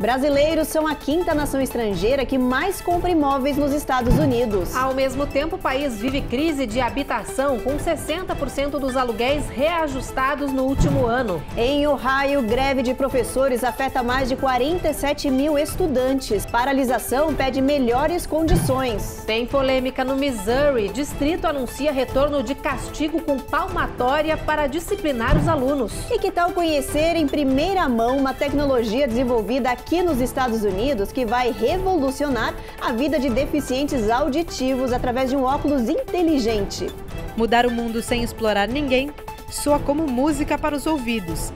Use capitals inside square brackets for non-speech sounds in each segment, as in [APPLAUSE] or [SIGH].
Brasileiros são a quinta nação estrangeira que mais compra imóveis nos Estados Unidos. Ao mesmo tempo, o país vive crise de habitação, com 60% dos aluguéis reajustados no último ano. Em Ohio, greve de professores afeta mais de 47 mil estudantes. Paralisação pede melhores condições. Tem polêmica no Missouri. Distrito anuncia retorno de castigo com palmatória para disciplinar os alunos. E que tal conhecer em primeira mão uma tecnologia desenvolvida aqui? aqui nos Estados Unidos que vai revolucionar a vida de deficientes auditivos através de um óculos inteligente. Mudar o mundo sem explorar ninguém soa como música para os ouvidos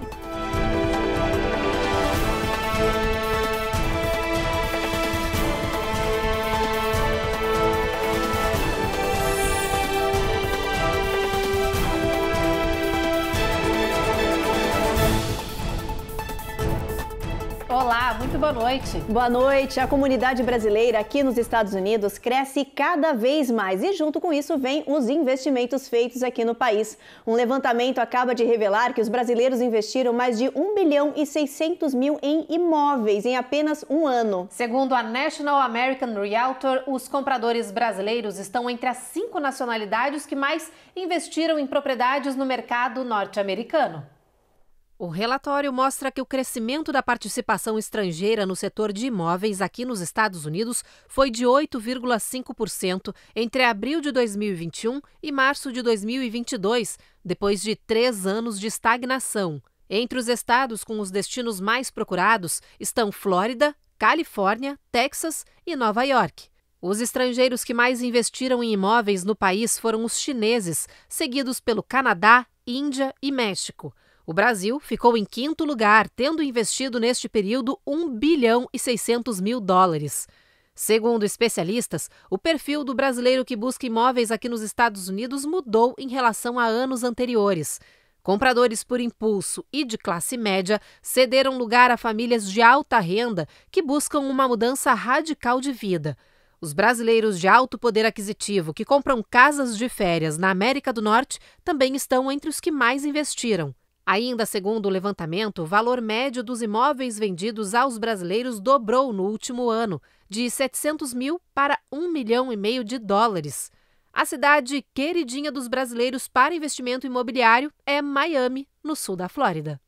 boa noite. Boa noite. A comunidade brasileira aqui nos Estados Unidos cresce cada vez mais e, junto com isso, vem os investimentos feitos aqui no país. Um levantamento acaba de revelar que os brasileiros investiram mais de 1 bilhão e 600 mil em imóveis em apenas um ano. Segundo a National American Realtor, os compradores brasileiros estão entre as cinco nacionalidades que mais investiram em propriedades no mercado norte-americano. O relatório mostra que o crescimento da participação estrangeira no setor de imóveis aqui nos Estados Unidos foi de 8,5% entre abril de 2021 e março de 2022, depois de três anos de estagnação. Entre os estados com os destinos mais procurados estão Flórida, Califórnia, Texas e Nova York. Os estrangeiros que mais investiram em imóveis no país foram os chineses, seguidos pelo Canadá, Índia e México. O Brasil ficou em quinto lugar, tendo investido neste período 1 bilhão e 600 mil dólares. Segundo especialistas, o perfil do brasileiro que busca imóveis aqui nos Estados Unidos mudou em relação a anos anteriores. Compradores por impulso e de classe média cederam lugar a famílias de alta renda que buscam uma mudança radical de vida. Os brasileiros de alto poder aquisitivo que compram casas de férias na América do Norte também estão entre os que mais investiram. Ainda segundo o levantamento, o valor médio dos imóveis vendidos aos brasileiros dobrou no último ano, de 700 mil para 1 milhão e meio de dólares. A cidade queridinha dos brasileiros para investimento imobiliário é Miami, no sul da Flórida.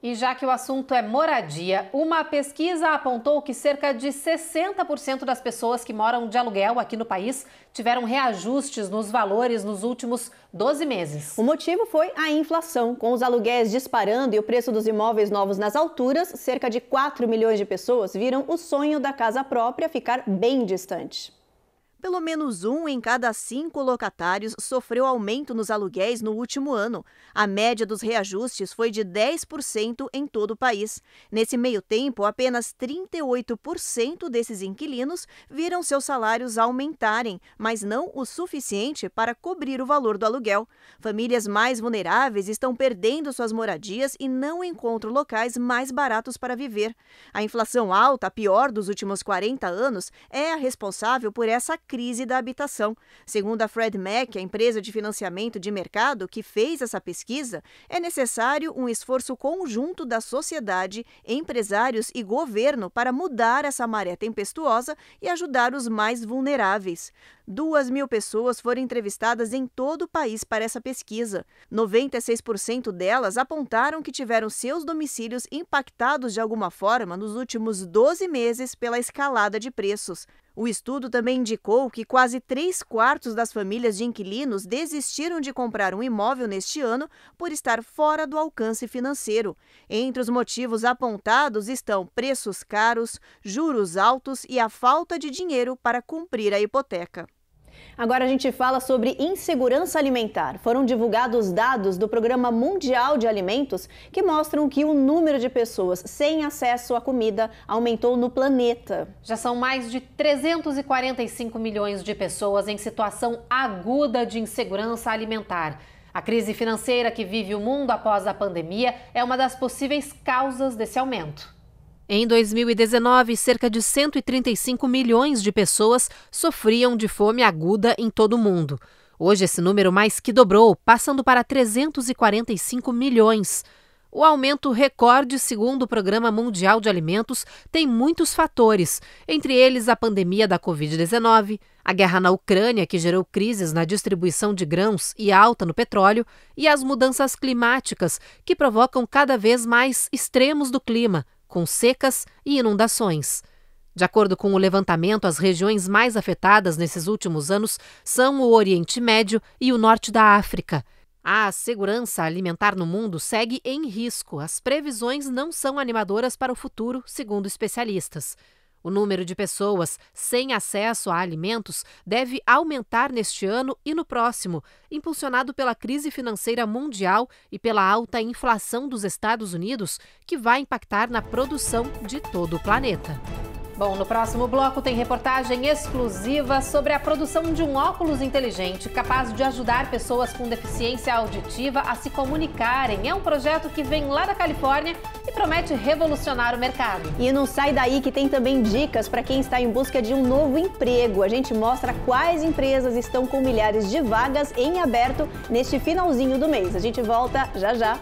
E já que o assunto é moradia, uma pesquisa apontou que cerca de 60% das pessoas que moram de aluguel aqui no país tiveram reajustes nos valores nos últimos 12 meses. O motivo foi a inflação. Com os aluguéis disparando e o preço dos imóveis novos nas alturas, cerca de 4 milhões de pessoas viram o sonho da casa própria ficar bem distante. Pelo menos um em cada cinco locatários sofreu aumento nos aluguéis no último ano. A média dos reajustes foi de 10% em todo o país. Nesse meio tempo, apenas 38% desses inquilinos viram seus salários aumentarem, mas não o suficiente para cobrir o valor do aluguel. Famílias mais vulneráveis estão perdendo suas moradias e não encontram locais mais baratos para viver. A inflação alta, a pior dos últimos 40 anos, é a responsável por essa crise da habitação. Segundo a Fred Mac, a empresa de financiamento de mercado que fez essa pesquisa, é necessário um esforço conjunto da sociedade, empresários e governo para mudar essa maré tempestuosa e ajudar os mais vulneráveis. Duas mil pessoas foram entrevistadas em todo o país para essa pesquisa. 96% delas apontaram que tiveram seus domicílios impactados de alguma forma nos últimos 12 meses pela escalada de preços. O estudo também indicou que quase três quartos das famílias de inquilinos desistiram de comprar um imóvel neste ano por estar fora do alcance financeiro. Entre os motivos apontados estão preços caros, juros altos e a falta de dinheiro para cumprir a hipoteca. Agora a gente fala sobre insegurança alimentar. Foram divulgados dados do Programa Mundial de Alimentos que mostram que o número de pessoas sem acesso à comida aumentou no planeta. Já são mais de 345 milhões de pessoas em situação aguda de insegurança alimentar. A crise financeira que vive o mundo após a pandemia é uma das possíveis causas desse aumento. Em 2019, cerca de 135 milhões de pessoas sofriam de fome aguda em todo o mundo. Hoje, esse número mais que dobrou, passando para 345 milhões. O aumento recorde, segundo o Programa Mundial de Alimentos, tem muitos fatores, entre eles a pandemia da Covid-19, a guerra na Ucrânia, que gerou crises na distribuição de grãos e alta no petróleo, e as mudanças climáticas, que provocam cada vez mais extremos do clima, com secas e inundações. De acordo com o levantamento, as regiões mais afetadas nesses últimos anos são o Oriente Médio e o norte da África. A segurança alimentar no mundo segue em risco. As previsões não são animadoras para o futuro, segundo especialistas. O número de pessoas sem acesso a alimentos deve aumentar neste ano e no próximo, impulsionado pela crise financeira mundial e pela alta inflação dos Estados Unidos, que vai impactar na produção de todo o planeta. Bom, no próximo bloco tem reportagem exclusiva sobre a produção de um óculos inteligente capaz de ajudar pessoas com deficiência auditiva a se comunicarem. É um projeto que vem lá da Califórnia e promete revolucionar o mercado. E não sai daí que tem também dicas para quem está em busca de um novo emprego. A gente mostra quais empresas estão com milhares de vagas em aberto neste finalzinho do mês. A gente volta já já.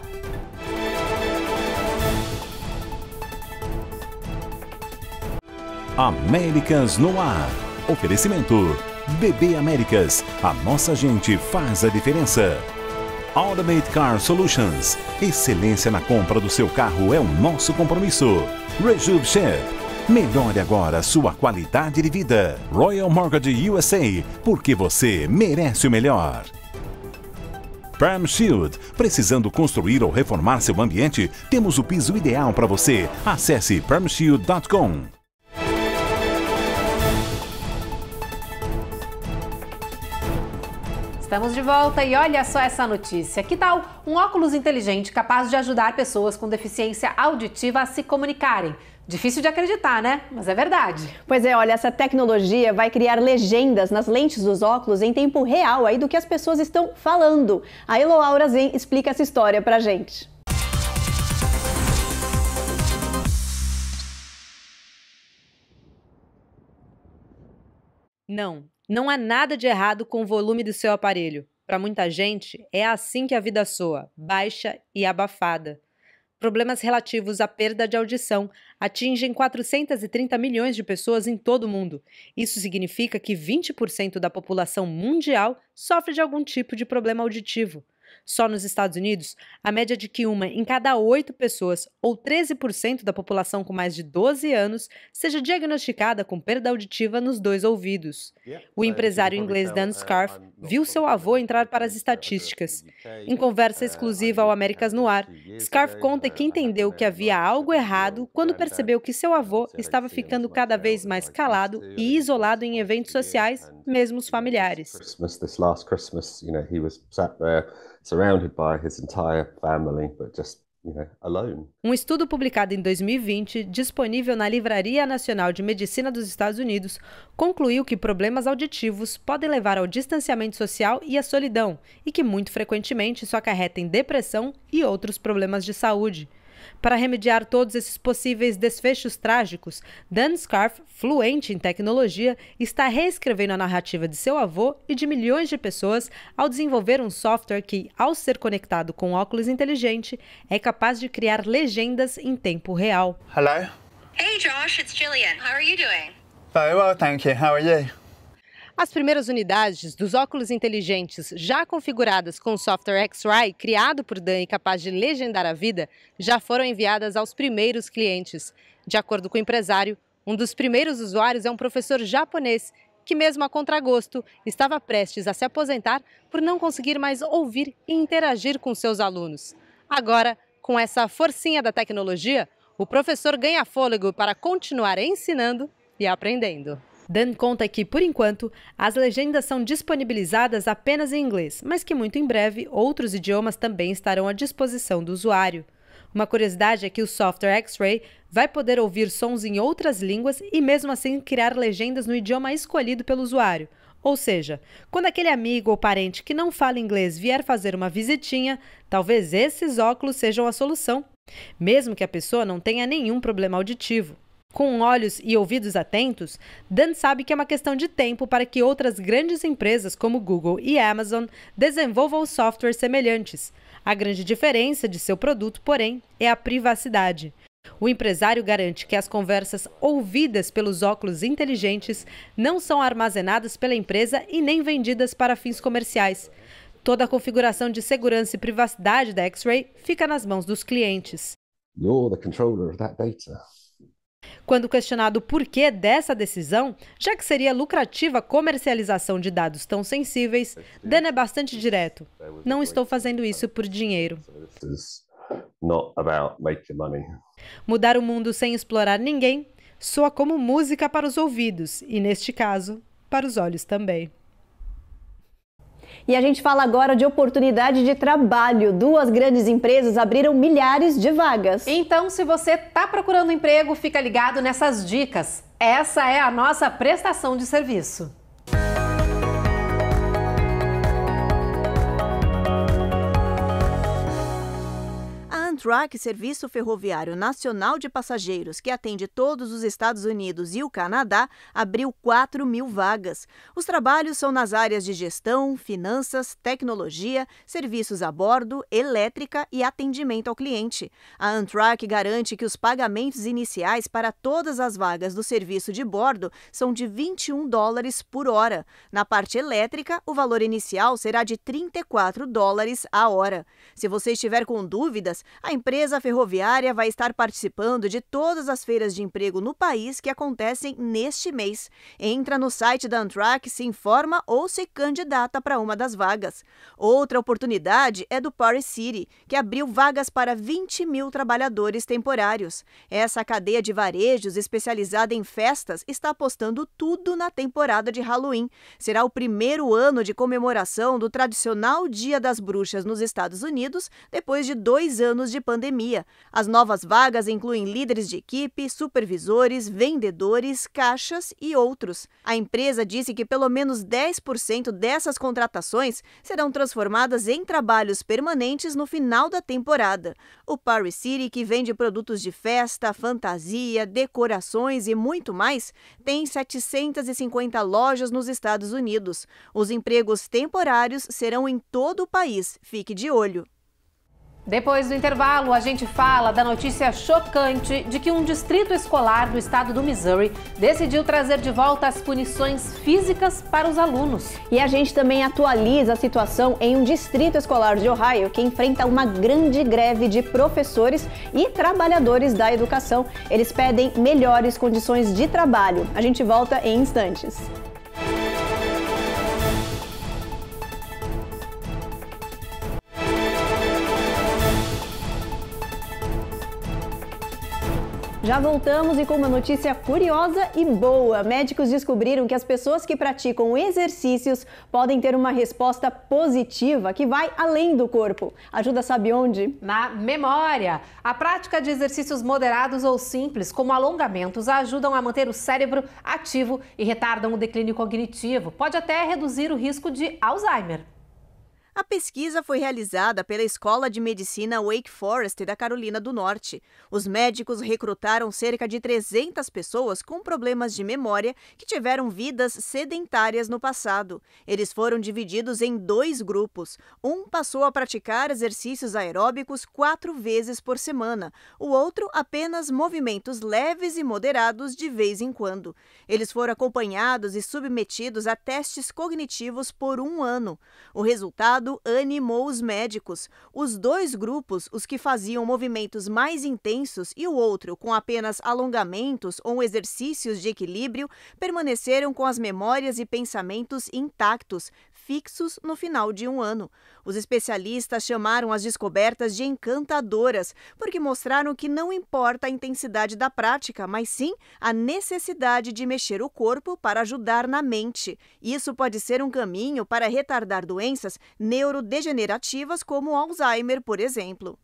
Américas no ar. Oferecimento. BB Américas. A nossa gente faz a diferença. Automate Car Solutions. Excelência na compra do seu carro é o nosso compromisso. Rejuve Chef. Melhore agora sua qualidade de vida. Royal Mortgage USA, porque você merece o melhor. Perm Shield, precisando construir ou reformar seu ambiente, temos o piso ideal para você. Acesse permshield.com. Estamos de volta e olha só essa notícia. Que tal um óculos inteligente capaz de ajudar pessoas com deficiência auditiva a se comunicarem? Difícil de acreditar, né? Mas é verdade. Pois é, olha, essa tecnologia vai criar legendas nas lentes dos óculos em tempo real aí do que as pessoas estão falando. A Eloaura Zen explica essa história pra gente. Não, não há nada de errado com o volume do seu aparelho. Para muita gente, é assim que a vida soa, baixa e abafada. Problemas relativos à perda de audição atingem 430 milhões de pessoas em todo o mundo. Isso significa que 20% da população mundial sofre de algum tipo de problema auditivo. Só nos Estados Unidos, a média de que uma em cada oito pessoas, ou 13% da população com mais de 12 anos, seja diagnosticada com perda auditiva nos dois ouvidos. O é, empresário tipo, inglês Dan Scarf é, ah, viu seu avô entrar para as tá estatísticas. Né? É, em então, conversa exclusiva ao Américas tá no Ar, Scarf conta né? que entendeu que havia algo errado quando percebeu que seu né? avô estava ficando cada vez mais calado e isolado em eventos sociais, mesmo os familiares surrounded by his entire family, but just um estudo publicado em 2020, disponível na Livraria Nacional de Medicina dos Estados Unidos, concluiu que problemas auditivos podem levar ao distanciamento social e à solidão, e que muito frequentemente isso acarreta em depressão e outros problemas de saúde. Para remediar todos esses possíveis desfechos trágicos, Dan Scarf, fluente em tecnologia, está reescrevendo a narrativa de seu avô e de milhões de pessoas ao desenvolver um software que, ao ser conectado com óculos inteligente, é capaz de criar legendas em tempo real. Hello. Hey Josh, it's Jillian. How are you doing? Very well, thank you. How are you? As primeiras unidades dos óculos inteligentes já configuradas com o software X-Ray, criado por Dan e capaz de legendar a vida, já foram enviadas aos primeiros clientes. De acordo com o empresário, um dos primeiros usuários é um professor japonês que, mesmo a contragosto, estava prestes a se aposentar por não conseguir mais ouvir e interagir com seus alunos. Agora, com essa forcinha da tecnologia, o professor ganha fôlego para continuar ensinando e aprendendo. Dan conta que, por enquanto, as legendas são disponibilizadas apenas em inglês, mas que muito em breve outros idiomas também estarão à disposição do usuário. Uma curiosidade é que o software X-Ray vai poder ouvir sons em outras línguas e, mesmo assim, criar legendas no idioma escolhido pelo usuário. Ou seja, quando aquele amigo ou parente que não fala inglês vier fazer uma visitinha, talvez esses óculos sejam a solução, mesmo que a pessoa não tenha nenhum problema auditivo. Com olhos e ouvidos atentos, Dan sabe que é uma questão de tempo para que outras grandes empresas como Google e Amazon desenvolvam softwares semelhantes. A grande diferença de seu produto, porém, é a privacidade. O empresário garante que as conversas ouvidas pelos óculos inteligentes não são armazenadas pela empresa e nem vendidas para fins comerciais. Toda a configuração de segurança e privacidade da X-Ray fica nas mãos dos clientes. You're the controller of that data. Quando questionado por que dessa decisão, já que seria lucrativa a comercialização de dados tão sensíveis, Dan é bastante direto. Não estou fazendo isso por dinheiro. Mudar o mundo sem explorar ninguém soa como música para os ouvidos e, neste caso, para os olhos também. E a gente fala agora de oportunidade de trabalho. Duas grandes empresas abriram milhares de vagas. Então, se você está procurando emprego, fica ligado nessas dicas. Essa é a nossa prestação de serviço. Amtrak, Serviço Ferroviário Nacional de Passageiros, que atende todos os Estados Unidos e o Canadá, abriu 4 mil vagas. Os trabalhos são nas áreas de gestão, finanças, tecnologia, serviços a bordo, elétrica e atendimento ao cliente. A Amtrak garante que os pagamentos iniciais para todas as vagas do serviço de bordo são de 21 dólares por hora. Na parte elétrica, o valor inicial será de 34 dólares a hora. Se você estiver com dúvidas, a empresa ferroviária vai estar participando de todas as feiras de emprego no país que acontecem neste mês. Entra no site da Amtrak, se informa ou se candidata para uma das vagas. Outra oportunidade é do Paris City, que abriu vagas para 20 mil trabalhadores temporários. Essa cadeia de varejos especializada em festas está apostando tudo na temporada de Halloween. Será o primeiro ano de comemoração do tradicional Dia das Bruxas nos Estados Unidos, depois de dois anos de de pandemia. As novas vagas incluem líderes de equipe, supervisores, vendedores, caixas e outros. A empresa disse que pelo menos 10% dessas contratações serão transformadas em trabalhos permanentes no final da temporada. O Paris City, que vende produtos de festa, fantasia, decorações e muito mais, tem 750 lojas nos Estados Unidos. Os empregos temporários serão em todo o país. Fique de olho. Depois do intervalo, a gente fala da notícia chocante de que um distrito escolar do estado do Missouri decidiu trazer de volta as punições físicas para os alunos. E a gente também atualiza a situação em um distrito escolar de Ohio que enfrenta uma grande greve de professores e trabalhadores da educação. Eles pedem melhores condições de trabalho. A gente volta em instantes. Já voltamos e com uma notícia curiosa e boa. Médicos descobriram que as pessoas que praticam exercícios podem ter uma resposta positiva que vai além do corpo. Ajuda sabe onde? Na memória. A prática de exercícios moderados ou simples, como alongamentos, ajudam a manter o cérebro ativo e retardam o declínio cognitivo. Pode até reduzir o risco de Alzheimer. A pesquisa foi realizada pela Escola de Medicina Wake Forest da Carolina do Norte. Os médicos recrutaram cerca de 300 pessoas com problemas de memória que tiveram vidas sedentárias no passado. Eles foram divididos em dois grupos. Um passou a praticar exercícios aeróbicos quatro vezes por semana, o outro apenas movimentos leves e moderados de vez em quando. Eles foram acompanhados e submetidos a testes cognitivos por um ano. O resultado animou os médicos. Os dois grupos, os que faziam movimentos mais intensos e o outro com apenas alongamentos ou exercícios de equilíbrio, permaneceram com as memórias e pensamentos intactos, fixos no final de um ano. Os especialistas chamaram as descobertas de encantadoras, porque mostraram que não importa a intensidade da prática, mas sim a necessidade de mexer o corpo para ajudar na mente. Isso pode ser um caminho para retardar doenças neurodegenerativas como Alzheimer, por exemplo.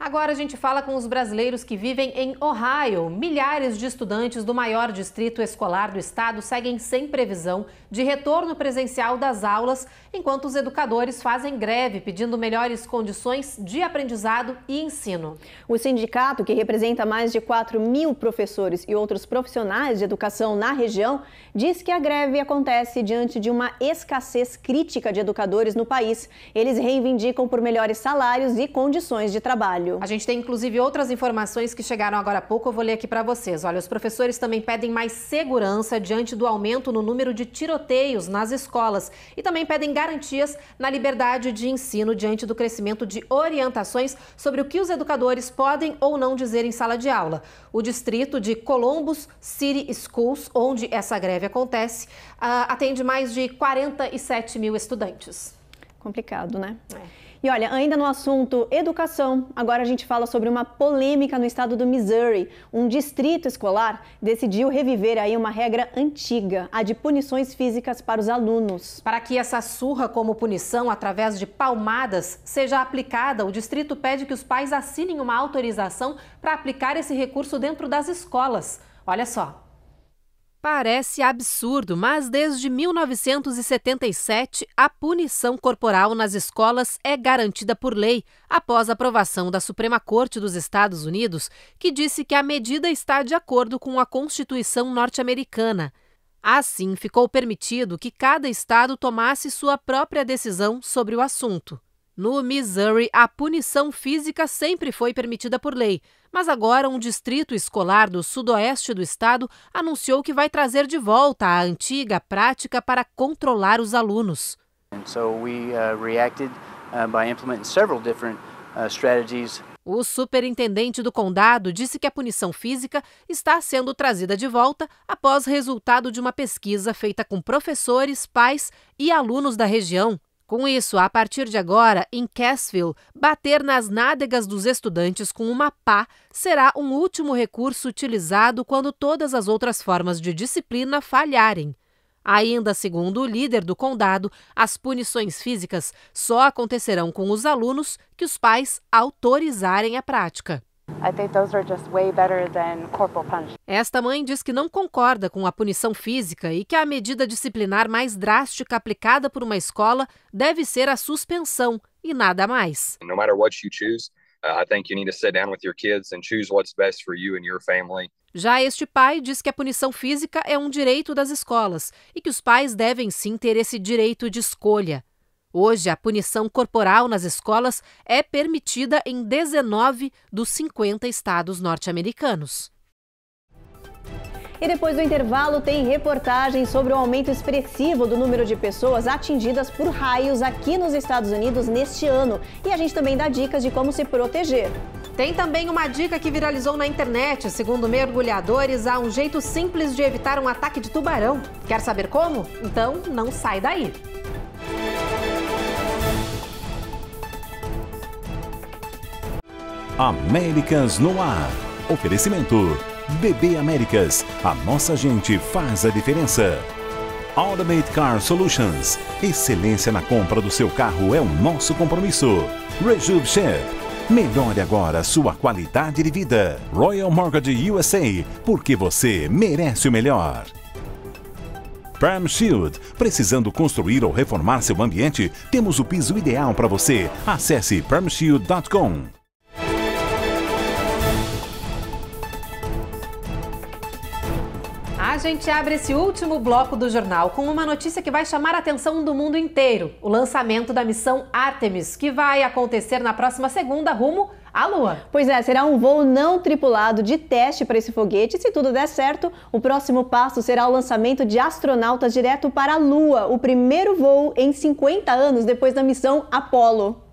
Agora a gente fala com os brasileiros que vivem em Ohio. Milhares de estudantes do maior distrito escolar do estado seguem sem previsão de retorno presencial das aulas, enquanto os educadores fazem greve pedindo melhores condições de aprendizado e ensino. O sindicato, que representa mais de 4 mil professores e outros profissionais de educação na região, diz que a greve acontece diante de uma escassez crítica de educadores no país. Eles reivindicam por melhores salários e condições de trabalho trabalho. A gente tem inclusive outras informações que chegaram agora há pouco, eu vou ler aqui para vocês. Olha, os professores também pedem mais segurança diante do aumento no número de tiroteios nas escolas e também pedem garantias na liberdade de ensino diante do crescimento de orientações sobre o que os educadores podem ou não dizer em sala de aula. O distrito de Columbus City Schools, onde essa greve acontece, ah, atende mais de 47 mil estudantes. Complicado, né? É. E olha, ainda no assunto educação, agora a gente fala sobre uma polêmica no estado do Missouri. Um distrito escolar decidiu reviver aí uma regra antiga, a de punições físicas para os alunos. Para que essa surra como punição através de palmadas seja aplicada, o distrito pede que os pais assinem uma autorização para aplicar esse recurso dentro das escolas. Olha só. Parece absurdo, mas desde 1977, a punição corporal nas escolas é garantida por lei, após a aprovação da Suprema Corte dos Estados Unidos, que disse que a medida está de acordo com a Constituição norte-americana. Assim, ficou permitido que cada estado tomasse sua própria decisão sobre o assunto. No Missouri, a punição física sempre foi permitida por lei, mas agora um distrito escolar do sudoeste do estado anunciou que vai trazer de volta a antiga prática para controlar os alunos. Uh, uh, uh, o superintendente do condado disse que a punição física está sendo trazida de volta após resultado de uma pesquisa feita com professores, pais e alunos da região. Com isso, a partir de agora, em Cassville, bater nas nádegas dos estudantes com uma pá será um último recurso utilizado quando todas as outras formas de disciplina falharem. Ainda segundo o líder do condado, as punições físicas só acontecerão com os alunos que os pais autorizarem a prática. Esta mãe diz que não concorda com a punição física e que a medida disciplinar mais drástica aplicada por uma escola deve ser a suspensão e nada mais. No matter what you choose, uh, I think you need to sit down with your kids and choose what's best for you and your family. Já este pai diz que a punição física é um direito das escolas e que os pais devem sim ter esse direito de escolha. Hoje, a punição corporal nas escolas é permitida em 19 dos 50 estados norte-americanos. E depois do intervalo tem reportagem sobre o aumento expressivo do número de pessoas atingidas por raios aqui nos Estados Unidos neste ano. E a gente também dá dicas de como se proteger. Tem também uma dica que viralizou na internet. Segundo mergulhadores, há um jeito simples de evitar um ataque de tubarão. Quer saber como? Então não sai daí. Américas no ar. Oferecimento. BB Américas. A nossa gente faz a diferença. Automate Car Solutions. Excelência na compra do seu carro é o nosso compromisso. Rejuve Chef. Melhore agora sua qualidade de vida. Royal Mortgage USA, porque você merece o melhor. Perm Shield, precisando construir ou reformar seu ambiente, temos o piso ideal para você. Acesse permshield.com. gente abre esse último bloco do jornal com uma notícia que vai chamar a atenção do mundo inteiro: o lançamento da missão Artemis, que vai acontecer na próxima segunda rumo à Lua. Pois é, será um voo não tripulado de teste para esse foguete. Se tudo der certo, o próximo passo será o lançamento de astronautas direto para a Lua, o primeiro voo em 50 anos depois da missão Apollo.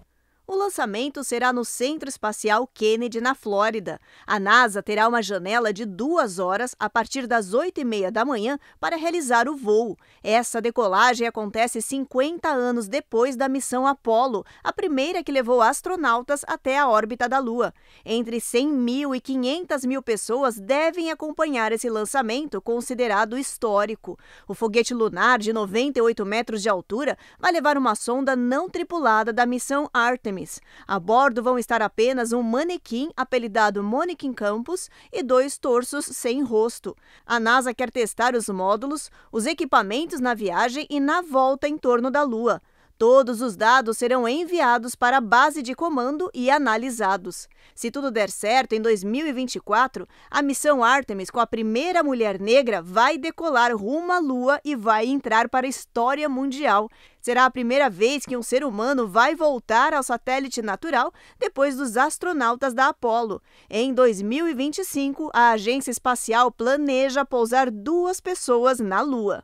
O lançamento será no Centro Espacial Kennedy, na Flórida. A NASA terá uma janela de duas horas a partir das 8 e meia da manhã para realizar o voo. Essa decolagem acontece 50 anos depois da missão Apollo, a primeira que levou astronautas até a órbita da Lua. Entre 100 mil e 500 mil pessoas devem acompanhar esse lançamento, considerado histórico. O foguete lunar de 98 metros de altura vai levar uma sonda não tripulada da missão Artemis a bordo vão estar apenas um manequim apelidado Monique Campos e dois torsos sem rosto. A NASA quer testar os módulos, os equipamentos na viagem e na volta em torno da Lua. Todos os dados serão enviados para a base de comando e analisados. Se tudo der certo, em 2024, a missão Artemis com a primeira mulher negra vai decolar rumo à Lua e vai entrar para a história mundial. Será a primeira vez que um ser humano vai voltar ao satélite natural depois dos astronautas da Apollo. Em 2025, a agência espacial planeja pousar duas pessoas na Lua.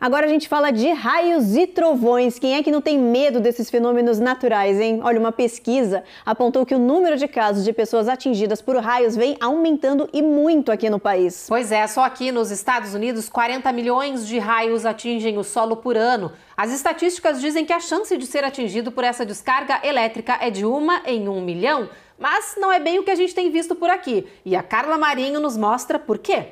Agora a gente fala de raios e trovões. Quem é que não tem medo desses fenômenos naturais, hein? Olha, uma pesquisa apontou que o número de casos de pessoas atingidas por raios vem aumentando e muito aqui no país. Pois é, só aqui nos Estados Unidos, 40 milhões de raios atingem o solo por ano. As estatísticas dizem que a chance de ser atingido por essa descarga elétrica é de uma em um milhão. Mas não é bem o que a gente tem visto por aqui. E a Carla Marinho nos mostra por quê.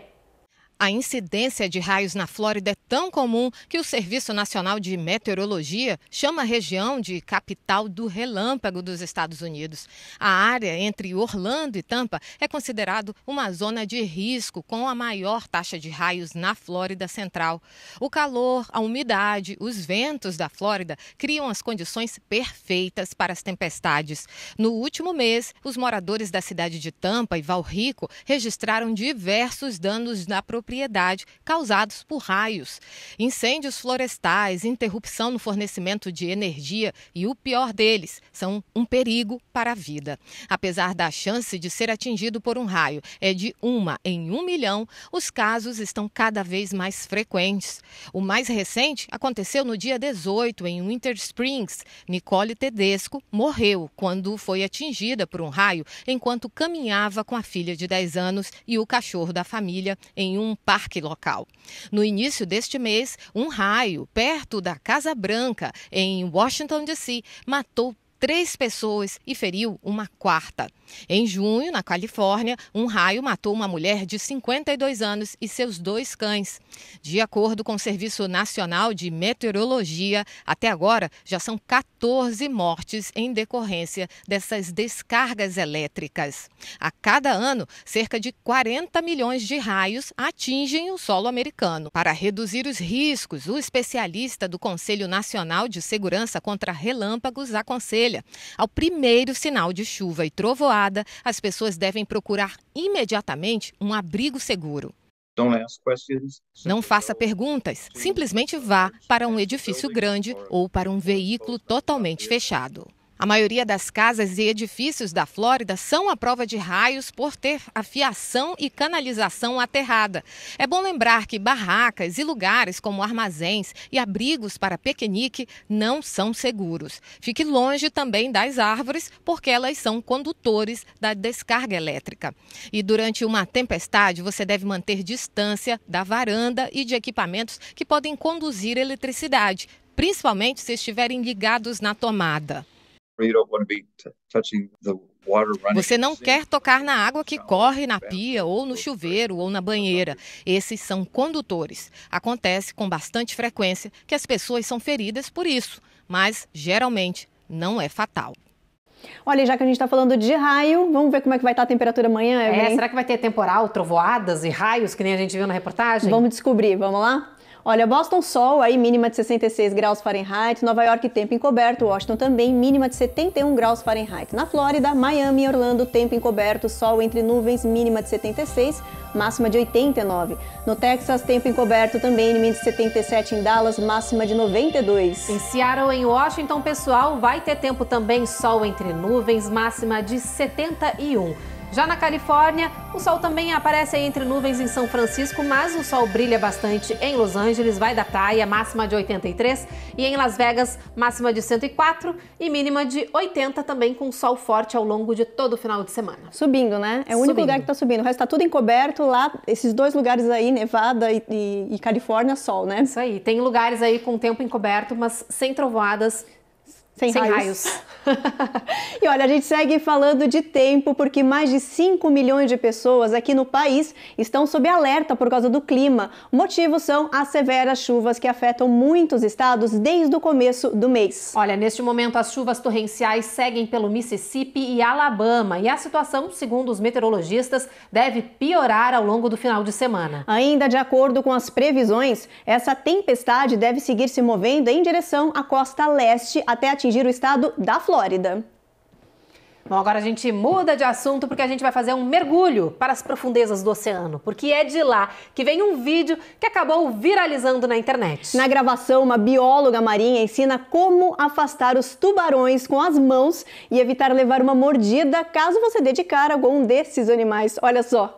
A incidência de raios na Flórida é tão comum que o Serviço Nacional de Meteorologia chama a região de capital do relâmpago dos Estados Unidos. A área entre Orlando e Tampa é considerado uma zona de risco com a maior taxa de raios na Flórida Central. O calor, a umidade, os ventos da Flórida criam as condições perfeitas para as tempestades. No último mês, os moradores da cidade de Tampa e Valrico registraram diversos danos na propriedade causados por raios incêndios florestais, interrupção no fornecimento de energia e o pior deles, são um perigo para a vida. Apesar da chance de ser atingido por um raio é de uma em um milhão, os casos estão cada vez mais frequentes. O mais recente aconteceu no dia 18, em Winter Springs. Nicole Tedesco morreu quando foi atingida por um raio enquanto caminhava com a filha de 10 anos e o cachorro da família em um parque local. No início deste este mês, um raio perto da Casa Branca, em Washington, D.C., matou três pessoas e feriu uma quarta. Em junho, na Califórnia, um raio matou uma mulher de 52 anos e seus dois cães. De acordo com o Serviço Nacional de Meteorologia, até agora já são 14 mortes em decorrência dessas descargas elétricas. A cada ano, cerca de 40 milhões de raios atingem o solo americano. Para reduzir os riscos, o especialista do Conselho Nacional de Segurança contra Relâmpagos aconselha vermelha. Ao primeiro sinal de chuva e trovoada, as pessoas devem procurar imediatamente um abrigo seguro. Então, Não faça perguntas, simplesmente vá para um edifício grande ou para um veículo totalmente fechado. A maioria das casas e edifícios da Flórida são à prova de raios por ter a fiação e canalização aterrada. É bom lembrar que barracas e lugares como armazéns e abrigos para piquenique não são seguros. Fique longe também das árvores, porque elas são condutores da descarga elétrica. E durante uma tempestade, você deve manter distância da varanda e de equipamentos que podem conduzir eletricidade, principalmente se estiverem ligados na tomada. Você não quer tocar na água que corre na pia ou no chuveiro ou na banheira. Esses são condutores. Acontece com bastante frequência que as pessoas são feridas por isso, mas geralmente não é fatal. Olha, já que a gente está falando de raio, vamos ver como é que vai estar tá a temperatura amanhã, É, será que vai ter temporal, trovoadas e raios, que nem a gente viu na reportagem? Vamos descobrir, vamos lá? Olha, Boston sol aí mínima de 66 graus Fahrenheit, Nova York tempo encoberto, Washington também mínima de 71 graus Fahrenheit. Na Flórida, Miami e Orlando tempo encoberto, sol entre nuvens mínima de 76, máxima de 89. No Texas, tempo encoberto também, mínima de 77 em Dallas, máxima de 92. Em Seattle, em Washington, pessoal, vai ter tempo também sol entre nuvens, máxima de 71. Já na Califórnia, o sol também aparece entre nuvens em São Francisco, mas o sol brilha bastante em Los Angeles, vai da praia, máxima de 83, e em Las Vegas, máxima de 104 e mínima de 80 também com sol forte ao longo de todo o final de semana. Subindo, né? É o único subindo. lugar que tá subindo. O resto tá tudo encoberto lá, esses dois lugares aí, Nevada e, e, e Califórnia, sol, né? Isso aí. Tem lugares aí com tempo encoberto, mas sem trovoadas sem, Sem raios. raios. [LAUGHS] e olha, a gente segue falando de tempo porque mais de 5 milhões de pessoas aqui no país estão sob alerta por causa do clima. O motivo são as severas chuvas que afetam muitos estados desde o começo do mês. Olha, neste momento as chuvas torrenciais seguem pelo Mississippi e Alabama e a situação, segundo os meteorologistas, deve piorar ao longo do final de semana. Ainda de acordo com as previsões, essa tempestade deve seguir se movendo em direção à costa leste até atingir atingir o estado da Flórida. Bom, agora a gente muda de assunto porque a gente vai fazer um mergulho para as profundezas do oceano, porque é de lá que vem um vídeo que acabou viralizando na internet. Na gravação, uma bióloga marinha ensina como afastar os tubarões com as mãos e evitar levar uma mordida caso você dedicar de cara desses animais. Olha só.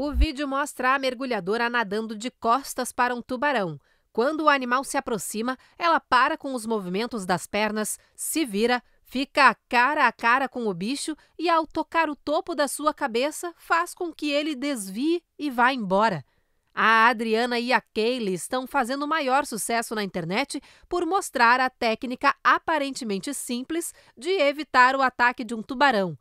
O vídeo mostra a mergulhadora nadando de costas para um tubarão. Quando o animal se aproxima, ela para com os movimentos das pernas, se vira, fica cara a cara com o bicho e, ao tocar o topo da sua cabeça, faz com que ele desvie e vá embora. A Adriana e a Kaylee estão fazendo maior sucesso na internet por mostrar a técnica aparentemente simples de evitar o ataque de um tubarão.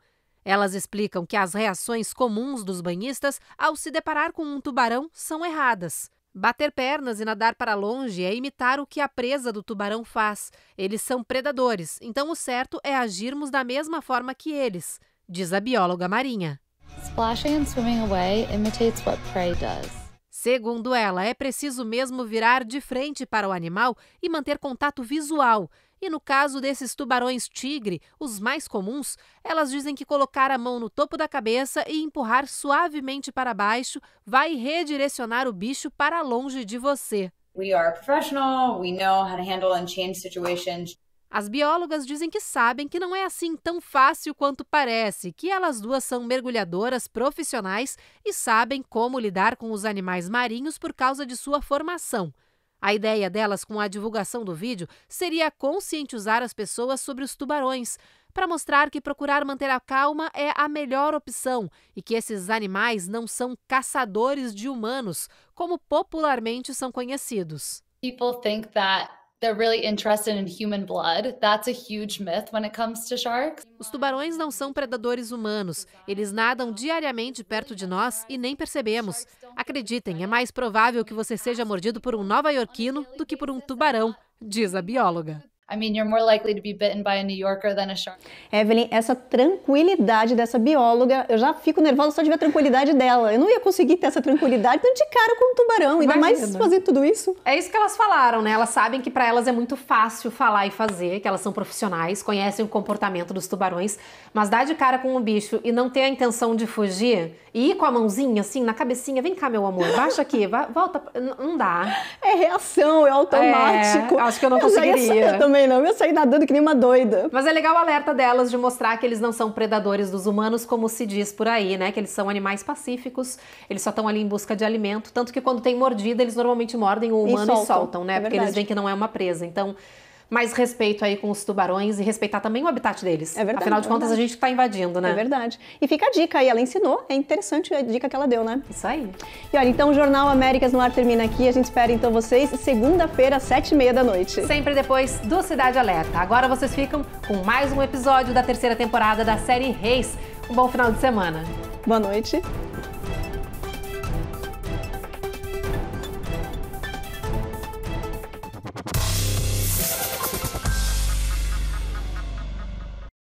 Elas explicam que as reações comuns dos banhistas ao se deparar com um tubarão são erradas. Bater pernas e nadar para longe é imitar o que a presa do tubarão faz. Eles são predadores, então o certo é agirmos da mesma forma que eles, diz a bióloga marinha. Splashing and swimming away imitates what prey does. Segundo ela, é preciso mesmo virar de frente para o animal e manter contato visual. E no caso desses tubarões-tigre, os mais comuns, elas dizem que colocar a mão no topo da cabeça e empurrar suavemente para baixo vai redirecionar o bicho para longe de você. We are professional, we know how to handle and change situations. As biólogas dizem que sabem que não é assim tão fácil quanto parece, que elas duas são mergulhadoras profissionais e sabem como lidar com os animais marinhos por causa de sua formação. A ideia delas com a divulgação do vídeo seria conscientizar as pessoas sobre os tubarões, para mostrar que procurar manter a calma é a melhor opção e que esses animais não são caçadores de humanos, como popularmente são conhecidos. People think that They're really interested in human blood. That's a huge myth when it comes to sharks. Os tubarões não são predadores humanos. Eles nadam diariamente perto de nós e nem percebemos. Acreditem, é mais provável que você seja mordido por um nova-iorquino do que por um tubarão, diz a bióloga. I mean, you're more likely to be bitten by a New Yorker than a shark. Evelyn, essa tranquilidade dessa bióloga, eu já fico nervosa só de ver a tranquilidade dela. Eu não ia conseguir ter essa tranquilidade tanto de cara com um tubarão, ainda Imagina. mais fazer tudo isso. É isso que elas falaram, né? Elas sabem que para elas é muito fácil falar e fazer, que elas são profissionais, conhecem o comportamento dos tubarões, mas dar de cara com um bicho e não ter a intenção de fugir e ir com a mãozinha assim na cabecinha, vem cá, meu amor, baixa aqui, volta, não dá. É reação, é automático. É, acho que eu não conseguiria. eu também não. Eu saí nadando que nem uma doida. Mas é legal o alerta delas de mostrar que eles não são predadores dos humanos, como se diz por aí, né? Que eles são animais pacíficos, eles só estão ali em busca de alimento. Tanto que quando tem mordida, eles normalmente mordem o humano e, soltam, e soltam né? É Porque eles veem que não é uma presa. Então mais respeito aí com os tubarões e respeitar também o habitat deles. É verdade. Afinal de é contas, verdade. a gente está invadindo, né? É verdade. E fica a dica aí, ela ensinou, é interessante a dica que ela deu, né? Isso aí. E olha, então o Jornal Américas no Ar termina aqui. A gente espera então vocês segunda-feira, sete e meia da noite. Sempre depois do Cidade Alerta. Agora vocês ficam com mais um episódio da terceira temporada da série Reis. Um bom final de semana. Boa noite.